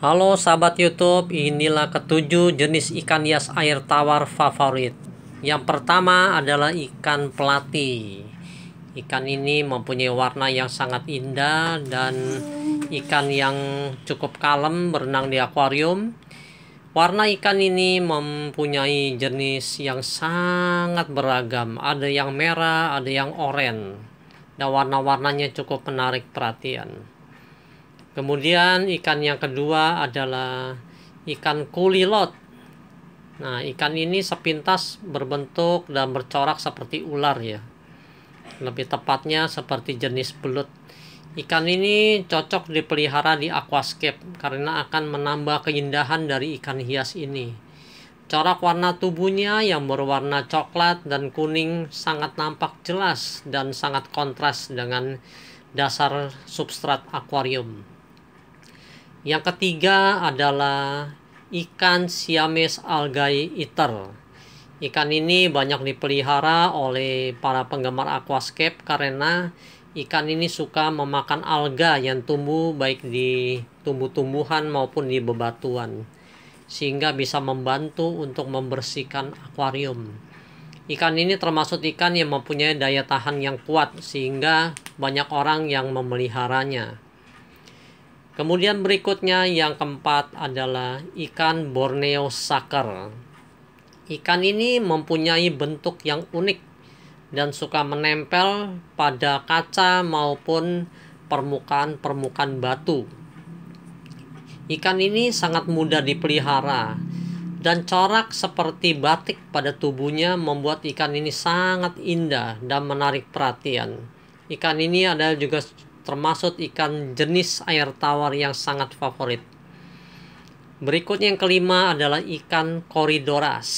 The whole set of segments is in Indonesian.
Halo sahabat YouTube, inilah ketujuh jenis ikan hias air tawar favorit. Yang pertama adalah ikan pelati. Ikan ini mempunyai warna yang sangat indah dan ikan yang cukup kalem berenang di akuarium. Warna ikan ini mempunyai jenis yang sangat beragam. Ada yang merah, ada yang oranye. Dan warna-warnanya cukup menarik perhatian. Kemudian ikan yang kedua adalah ikan kulilot. Nah, ikan ini sepintas berbentuk dan bercorak seperti ular ya. Lebih tepatnya seperti jenis belut. Ikan ini cocok dipelihara di aquascape karena akan menambah keindahan dari ikan hias ini. Corak warna tubuhnya yang berwarna coklat dan kuning sangat nampak jelas dan sangat kontras dengan dasar substrat akuarium. Yang ketiga adalah ikan Siamese algae eater. Ikan ini banyak dipelihara oleh para penggemar aquascape karena ikan ini suka memakan alga yang tumbuh baik di tumbuh-tumbuhan maupun di bebatuan sehingga bisa membantu untuk membersihkan akuarium. Ikan ini termasuk ikan yang mempunyai daya tahan yang kuat sehingga banyak orang yang memeliharanya. Kemudian berikutnya yang keempat adalah ikan Borneo Sucker. Ikan ini mempunyai bentuk yang unik dan suka menempel pada kaca maupun permukaan-permukaan batu. Ikan ini sangat mudah dipelihara dan corak seperti batik pada tubuhnya membuat ikan ini sangat indah dan menarik perhatian. Ikan ini ada juga termasuk ikan jenis air tawar yang sangat favorit. Berikutnya yang kelima adalah ikan koridoras.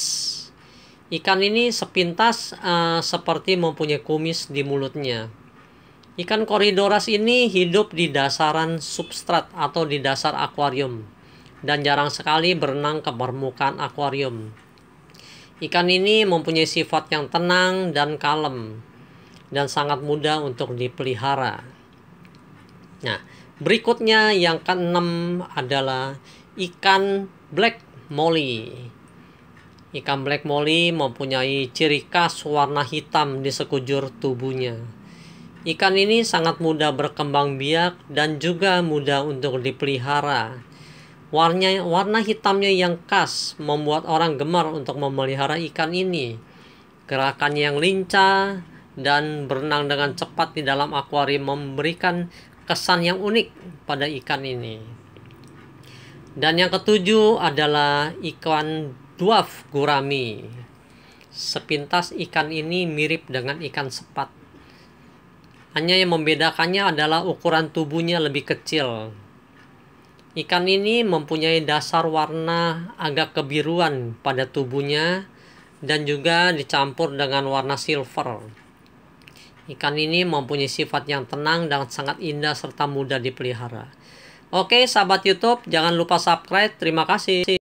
Ikan ini sepintas uh, seperti mempunyai kumis di mulutnya. Ikan koridoras ini hidup di dasaran substrat atau di dasar akuarium dan jarang sekali berenang ke permukaan akuarium. Ikan ini mempunyai sifat yang tenang dan kalem dan sangat mudah untuk dipelihara. Nah, berikutnya yang keenam adalah ikan black molly. Ikan black molly mempunyai ciri khas warna hitam di sekujur tubuhnya. Ikan ini sangat mudah berkembang biak dan juga mudah untuk dipelihara. Warna, warna hitamnya yang khas membuat orang gemar untuk memelihara ikan ini. Gerakannya yang lincah dan berenang dengan cepat di dalam akuarium memberikan kesan yang unik pada ikan ini. Dan yang ketujuh adalah ikan dwarf gurami. Sepintas ikan ini mirip dengan ikan sepat. Hanya yang membedakannya adalah ukuran tubuhnya lebih kecil. Ikan ini mempunyai dasar warna agak kebiruan pada tubuhnya dan juga dicampur dengan warna silver. Ikan ini mempunyai sifat yang tenang dan sangat indah serta mudah dipelihara. Oke, sahabat YouTube, jangan lupa subscribe. Terima kasih.